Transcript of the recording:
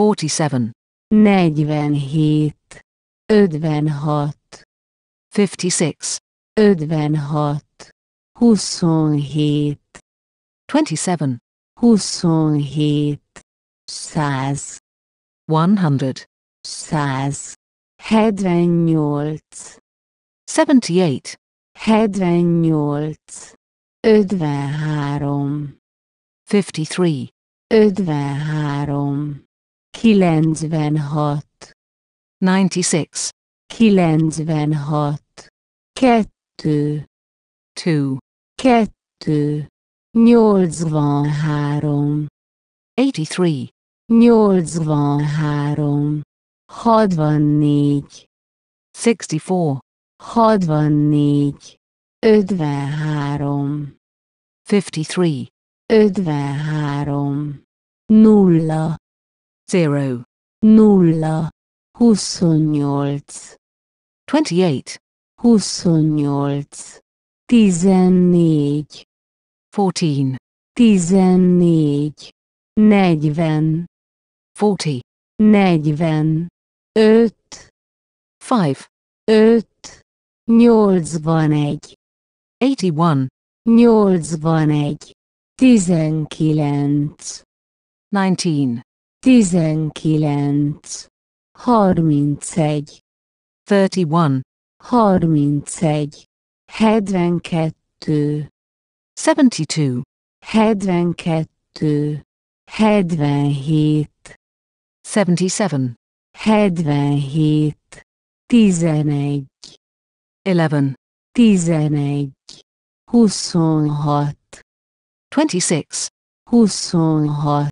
47 47 56 56 56 27 27 27 100 100 178 78 78 53 53 53 96 96 96 2 2 2 83 83 64 64 64 53 53 53 0 Zero. Nulla. Huszonnyolc. Twenty-eight. Huszonnyolc. Tizennégy. Fourteen. Tizennégy. Negyven. Forty. Negyven. Öt. Five. Öt. Nyolcvanegy. Eighty-one. Nyolcvanegy. Tizenkilenc. Nineteen. tizenkilenc, harmincegy, thirty one, harmincegy, hetvenkettő, 72, hetvenkettő, hetvenhét, seven, hetvenhét, tizenegy, eleven, tizenegy, huszonhat, twenty six, huszonhat,